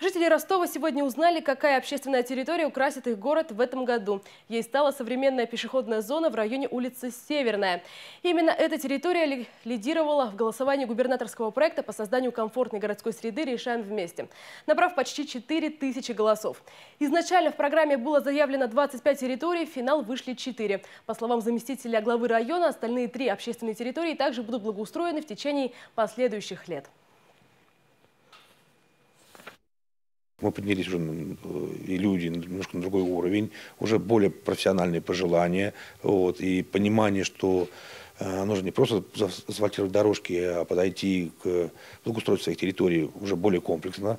Жители Ростова сегодня узнали, какая общественная территория украсит их город в этом году. Ей стала современная пешеходная зона в районе улицы Северная. Именно эта территория лидировала в голосовании губернаторского проекта по созданию комфортной городской среды «Решаем вместе», набрав почти 4 тысячи голосов. Изначально в программе было заявлено 25 территорий, в финал вышли 4. По словам заместителя главы района, остальные три общественные территории также будут благоустроены в течение последующих лет. Мы поднялись уже ну, э, и люди немножко на другой уровень, уже более профессиональные пожелания вот, и понимание, что нужно э, не просто асфальтировать дорожки, а подойти к э, благоустройству своих территорий уже более комплексно.